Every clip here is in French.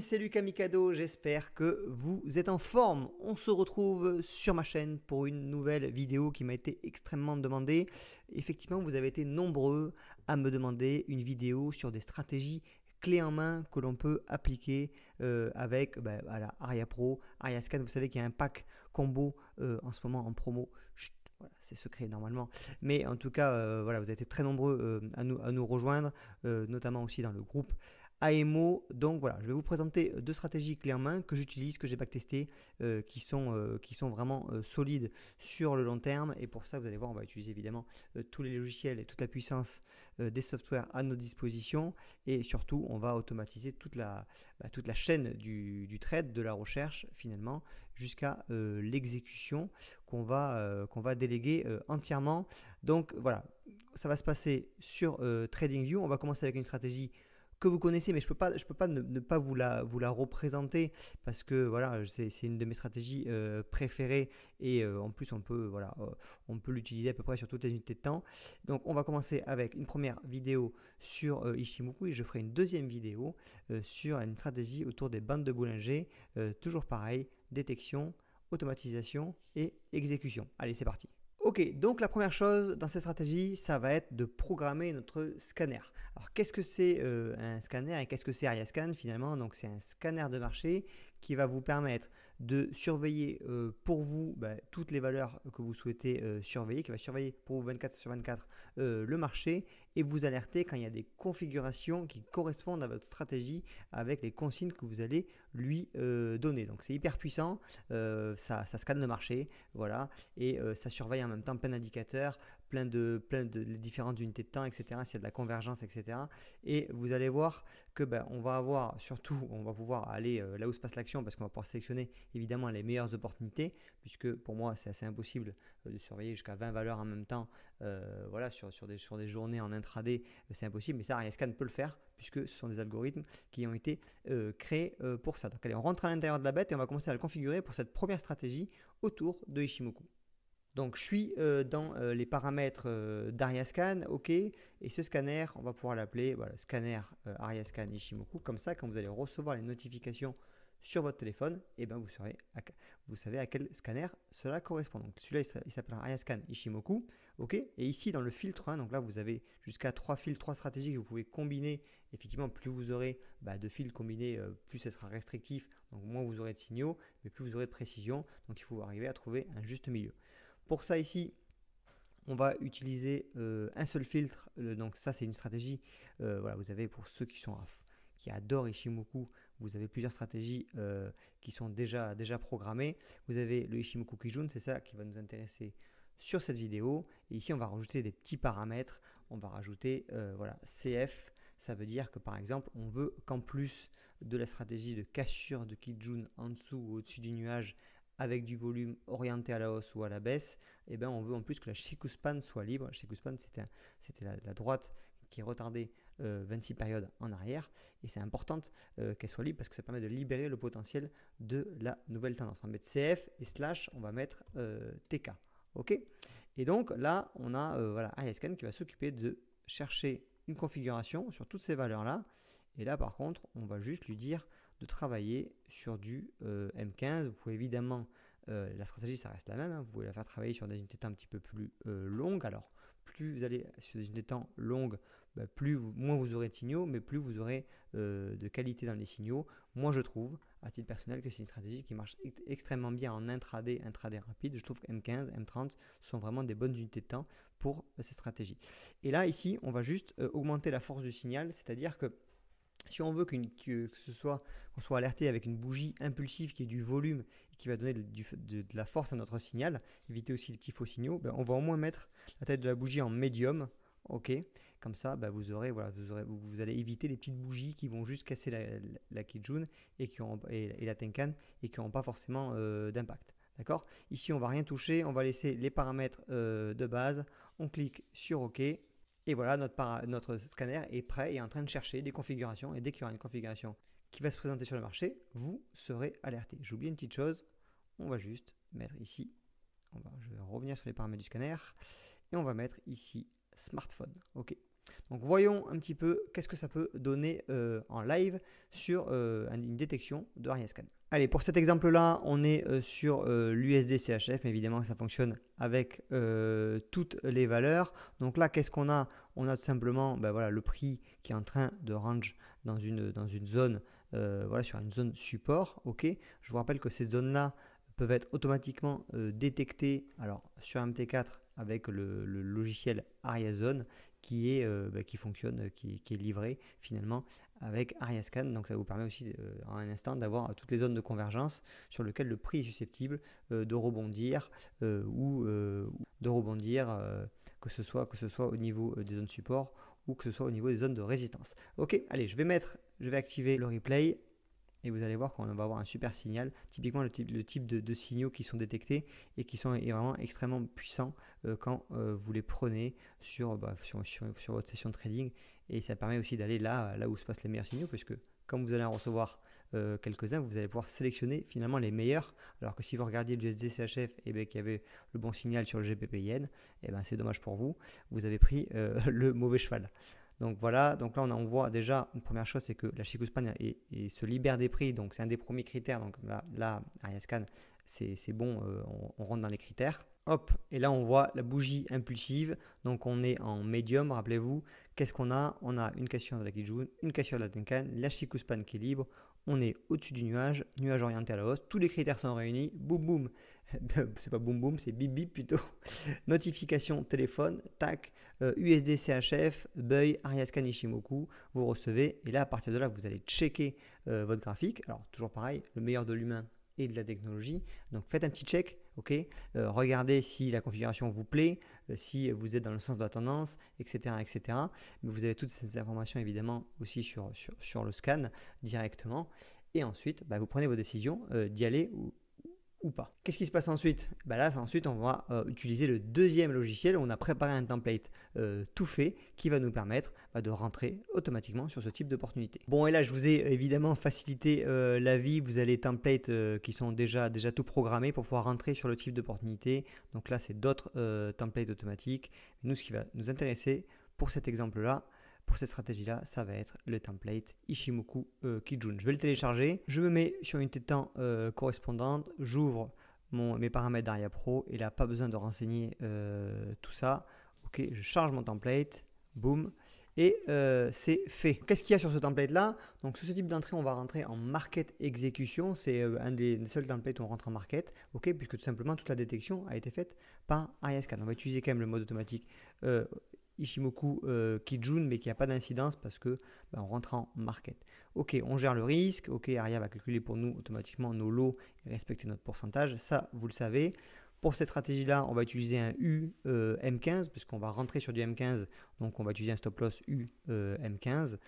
c'est Lucas Mikado, j'espère que vous êtes en forme. On se retrouve sur ma chaîne pour une nouvelle vidéo qui m'a été extrêmement demandée. Effectivement, vous avez été nombreux à me demander une vidéo sur des stratégies clés en main que l'on peut appliquer euh, avec bah, Aria Pro, Aria Scan. Vous savez qu'il y a un pack combo euh, en ce moment en promo. c'est secret normalement. Mais en tout cas, euh, voilà, vous avez été très nombreux à, nous, à nous rejoindre, notamment aussi dans le groupe AMO. Donc voilà, je vais vous présenter deux stratégies clairement que j'utilise, que j'ai pas testé, euh, qui, sont, euh, qui sont vraiment euh, solides sur le long terme. Et pour ça, vous allez voir, on va utiliser évidemment tous les logiciels et toute la puissance des softwares à notre disposition. Et surtout, on va automatiser toute la, bah, toute la chaîne du, du, trade, de la recherche finalement, jusqu'à l'exécution qu'on va, qu'on va déléguer entièrement. Donc voilà, ça va se passer sur TradingView. On va commencer avec une stratégie que vous connaissez, mais je peux pas, je peux pas ne, pas vous la, vous la représenter parce que voilà, c'est une de mes stratégies euh, préférées et euh, en plus on peut voilà, euh, on peut l'utiliser à peu près sur toutes les unités de temps. Donc on va commencer avec une première vidéo sur Ishimoku et je ferai une deuxième vidéo sur une stratégie autour des bandes de boulangers. toujours pareil, détection, automatisation et exécution. Allez, c'est parti. Ok, donc la première chose dans cette stratégie, ça va être de programmer notre scanner. Alors qu'est-ce que c'est euh, un scanner et qu'est-ce que c'est AriaScan finalement Donc c'est un scanner de marché qui va vous permettre de surveiller euh, pour vous bah, toutes les valeurs que vous souhaitez euh, surveiller, qui va surveiller pour vous 24 sur 24 euh, le marché et vous alerter quand il y a des configurations qui correspondent à votre stratégie avec les consignes que vous allez lui donner. Donc c'est hyper puissant, ça, ça scanne le marché, voilà, et ça surveille en même temps plein d'indicateurs, plein de, plein de différentes unités de temps, etc., s'il y a de la convergence, etc. Et vous allez voir que ben, on va avoir, surtout, on va pouvoir aller euh, là où se passe l'action parce qu'on va pouvoir sélectionner évidemment les meilleures opportunités, puisque pour moi, c'est assez impossible euh, de surveiller jusqu'à 20 valeurs en même temps, euh, voilà, sur, des, sur des journées en intraday, c'est impossible, mais ça, Ariascan peut le faire, puisque ce sont des algorithmes qui ont été créés pour ça. Donc allez, on rentre à l'intérieur de la bête et on va commencer à le configurer pour cette première stratégie autour de Ishimoku. Donc je suis euh, dans euh, les paramètres euh, d'AriaScan, ok, et ce scanner, on va pouvoir l'appeler scanner AriaScan Ishimoku. Comme ça, quand vous allez recevoir les notifications sur votre téléphone, et eh ben, vous, savez à quel scanner cela correspond. Donc celui-là, il s'appelle AriaScan Ishimoku. ok. et ici, dans le filtre 1, donc là, vous avez jusqu'à 3 filtres, 3 stratégies que vous pouvez combiner. Effectivement, plus vous aurez bah, de fils combinés, plus ce sera restrictif. Donc moins vous aurez de signaux, mais plus vous aurez de précision. Donc il faut arriver à trouver un juste milieu. Pour ça ici, on va utiliser euh, un seul filtre. donc ça, c'est une stratégie. Euh, voilà, vous avez pour ceux qui sont qui adorent Ishimoku, vous avez plusieurs stratégies euh, qui sont déjà, déjà programmées. Vous avez le Ishimoku Kijun, c'est ça qui va nous intéresser sur cette vidéo. Et ici, on va rajouter des petits paramètres. On va rajouter voilà, CF. Ça veut dire que par exemple, on veut qu'en plus de la stratégie de cassure de Kijun en dessous ou au-dessus du nuage avec du volume orienté à la hausse ou à la baisse, eh ben, on veut en plus que la Shikuspan soit libre. La Shikuspan, c'était la, la, droite qui est retardée 26 périodes en arrière, et c'est important euh, qu'elle soit libre parce que ça permet de libérer le potentiel de la nouvelle tendance. On va mettre CF et slash, on va mettre euh, TK. OK Et donc là, on a euh, voilà, ISCAN qui va s'occuper de chercher une configuration sur toutes ces valeurs-là. Et là, par contre, on va juste lui dire, de travailler sur du euh, M15. Vous pouvez évidemment, euh, la stratégie ça reste la même, hein. vous pouvez la faire travailler sur des unités de temps un petit peu plus euh, longues. Alors plus vous allez sur des unités de temps longues, bah, plus moins vous aurez de signaux, mais plus vous aurez de qualité dans les signaux. Moi je trouve, à titre personnel, que c'est une stratégie qui marche extrêmement bien en intraday, intraday rapide. Je trouve que M15, M30 sont vraiment des bonnes unités de temps pour ces stratégies. Et là ici, on va juste augmenter la force du signal, c'est-à-dire que si on veut que, ce soit, qu'on soit alerté avec une bougie impulsive qui est du volume et qui va donner de, la force à notre signal, éviter aussi les petits faux signaux, ben, on va au moins mettre la tête de la bougie en médium. Ok, comme ça, ben, vous aurez, voilà, vous allez éviter les petites bougies qui vont juste casser la, Kijun et la Tenkan et qui n'auront pas forcément euh, d'impact. D'accord Ici, on va rien toucher, on va laisser les paramètres euh, de base. On clique sur OK et voilà, notre, scanner est prêt et en train de chercher des configurations. Et dès qu'il y aura une configuration qui va se présenter sur le marché, vous serez alerté. J'oublie une petite chose. On va juste mettre ici. je vais revenir sur les paramètres du scanner. Et on va mettre ici smartphone. OK. Donc voyons un petit peu qu'est-ce que ça peut donner euh, en live sur euh, une détection de AriaScan. Allez, pour cet exemple-là, on est euh, sur l'USD CHF, mais évidemment ça fonctionne avec toutes les valeurs. Donc là, qu'est-ce qu'on a On a tout simplement ben voilà, le prix qui est en train de range dans une, zone, voilà, sur une zone support. Je vous rappelle que ces zones-là peuvent être automatiquement détectées alors, sur MT4 avec le, le logiciel AriaZone qui, est, euh, bah, qui fonctionne, qui, est livré finalement avec Ariascan. Donc ça vous permet aussi euh, en un instant d'avoir euh, toutes les zones de convergence sur lesquelles le prix est susceptible de rebondir ou de rebondir, que, ce soit, que ce soit au niveau des zones support ou que ce soit au niveau des zones de résistance. Ok, allez, je vais mettre, je vais activer le replay et vous allez voir qu'on va avoir un super signal, typiquement le type, de, signaux qui sont détectés et qui sont vraiment extrêmement puissants euh, quand euh, vous les prenez bah, sur, sur, votre session de trading et ça permet aussi d'aller là, là où se passent les meilleurs signaux puisque quand vous allez en recevoir euh, quelques-uns, vous allez pouvoir sélectionner finalement les meilleurs. Alors que si vous regardiez le SDCHF et ben, qu'il y avait le bon signal sur le GPPIN, eh ben, c'est dommage pour vous, vous avez pris le mauvais cheval. Donc voilà, donc là on, voit déjà une première chose, c'est que la est se libère des prix, donc c'est un des premiers critères. Donc là, là Ariascan, c'est bon, euh, on, rentre dans les critères. Hop, et là on voit la bougie impulsive, donc on est en médium, rappelez-vous, qu'est-ce qu'on a On a une cassure de la Kijun, une cassure de la Tenkan, la Chikuspan qui est libre, on est au-dessus du nuage, nuage orienté à la hausse, tous les critères sont réunis, boum boum, c'est pas boum boum, c'est bip bip plutôt, notification téléphone, tac, USD euh, CHF, Beuil, Ariascan vous recevez, et là à partir de là vous allez checker euh, votre graphique, alors toujours pareil, le meilleur de l'humain de la technologie. Donc faites un petit check, ok euh, Regardez si la configuration vous plaît, euh, si vous êtes dans le sens de la tendance, etc., etc. Mais vous avez toutes ces informations évidemment aussi sur, sur, sur le scan directement. Et ensuite, bah, vous prenez vos décisions euh, d'y aller ou ou pas. Qu'est-ce qui se passe ensuite ben Là, ensuite, on va euh, utiliser le deuxième logiciel. On a préparé un template euh, tout fait qui va nous permettre bah, de rentrer automatiquement sur ce type d'opportunité. Bon, et là, je vous ai évidemment facilité euh, la vie. Vous avez les templates qui sont déjà, déjà tout programmés pour pouvoir rentrer sur le type d'opportunité. Donc là, c'est d'autres templates automatiques. Nous, ce qui va nous intéresser pour cet exemple-là, pour cette stratégie-là, ça va être le template Ishimoku euh, Kijun. Je vais le télécharger, je me mets sur une temps euh, correspondante, j'ouvre mes paramètres d'Aria Pro et n'a pas besoin de renseigner euh, tout ça. Ok, je charge mon template, boum, et c'est fait. Qu'est-ce qu'il y a sur ce template là Donc sur ce type d'entrée, on va rentrer en market exécution. C'est un des, seuls templates où on rentre en market, ok, puisque tout simplement toute la détection a été faite par Scan. On va utiliser quand même le mode automatique Ishimoku euh, Kijun, mais qui n'a pas d'incidence parce que ben, on rentre en market. Ok, on gère le risque. Ok, Aria va calculer pour nous automatiquement nos lots et respecter notre pourcentage. Ça, vous le savez. Pour cette stratégie-là, on va utiliser un U euh, M15 puisqu'on va rentrer sur du M15, donc on va utiliser un stop loss U euh, M15,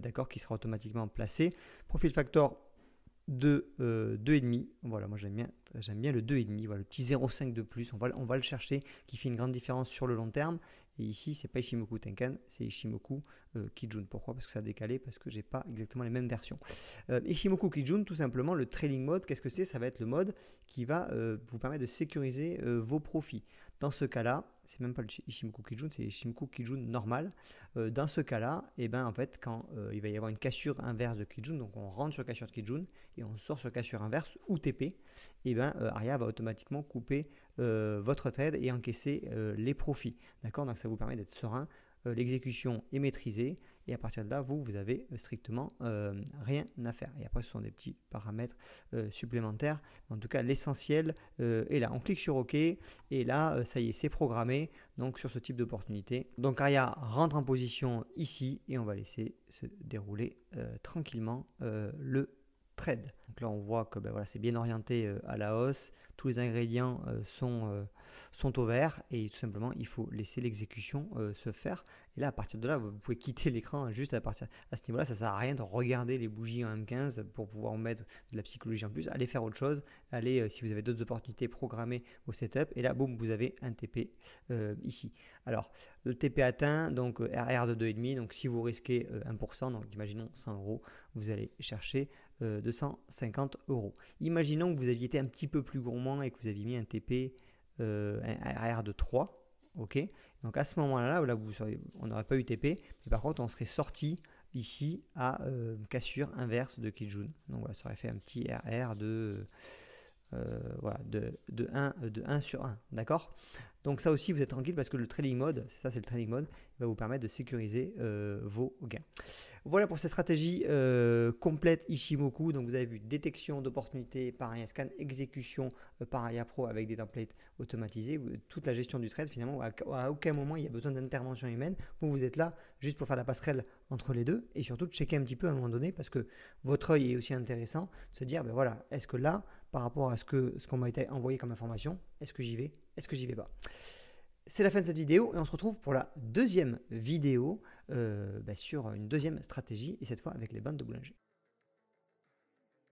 d'accord, qui sera automatiquement placé. Profil factor de et 2,5. Voilà, moi j'aime bien, j'aime bien le 2,5, voilà, le petit 0,5 de plus. On va, on va le chercher qui fait une grande différence sur le long terme et ici, c'est pas Ishimoku Tenkan, c'est Ishimoku euh, Kijun. Pourquoi Parce que ça a décalé, parce que j'ai pas exactement les mêmes versions. Euh, Ishimoku Kijun, tout simplement, le trailing mode, qu'est-ce que c'est Ça va être le mode qui va euh, vous permettre de sécuriser vos profits. Dans ce cas-là, c'est même pas le Ishimoku Kijun, c'est Ishimoku Kijun normal. dans ce cas-là, et eh ben en fait, quand il va y avoir une cassure inverse de Kijun, donc on rentre sur cassure de Kijun et on sort sur cassure inverse ou TP, et eh ben Aria va automatiquement couper euh, votre trade et encaisser euh, les profits. D'accord Donc ça vous permet d'être serein euh, l'exécution est maîtrisée et à partir de là, vous, vous avez strictement rien à faire. Et après, ce sont des petits paramètres supplémentaires. En tout cas, l'essentiel est là. On clique sur OK et là, ça y est, c'est programmé donc sur ce type d'opportunité. Donc, Aria rentre en position ici et on va laisser se dérouler tranquillement le trade. Donc là, on voit que ben, voilà, c'est bien orienté euh, à la hausse. Tous les ingrédients euh, sont, euh, sont au vert et tout simplement, il faut laisser l'exécution se faire. Et là, à partir de là, vous pouvez quitter l'écran hein, juste à partir à ce niveau-là. Ça sert à rien de regarder les bougies en M15 pour pouvoir mettre de la psychologie en plus. Allez faire autre chose. Allez, si vous avez d'autres opportunités, programmer au setup. Et là, boum, vous avez un TP ici. Alors, le TP atteint, donc RR de 2,5. Donc, si vous risquez 1%, donc imaginons 100 euros, vous allez chercher 200. 250. 50 euros. Imaginons que vous aviez été un petit peu plus gourmand et que vous aviez mis un TP, euh, un RR de 3. Ok, donc à ce moment-là, là, on n'aurait pas eu TP, mais par contre, on serait sorti ici à euh, cassure inverse de Kijun. Donc voilà, ça aurait fait un petit RR de, euh, voilà, 1, de 1 sur 1. D'accord donc ça aussi, vous êtes tranquille parce que le trading mode, ça c'est le trading mode, va vous permettre de sécuriser euh, vos gains. Voilà pour cette stratégie euh, complète Ishimoku. Donc vous avez vu détection d'opportunités par un scan, exécution euh, par AIA Pro avec des templates automatisés, toute la gestion du trade finalement. À, aucun moment il y a besoin d'intervention humaine. Vous vous êtes là juste pour faire la passerelle entre les deux et surtout checker un petit peu à un moment donné parce que votre œil est aussi intéressant, se dire ben voilà, est-ce que là, par rapport à ce que ce qu'on m'a été envoyé comme information, est-ce que j'y vais Est-ce que j'y vais pas c'est la fin de cette vidéo et on se retrouve pour la deuxième vidéo euh, bah, sur une deuxième stratégie et cette fois avec les bandes de boulanger.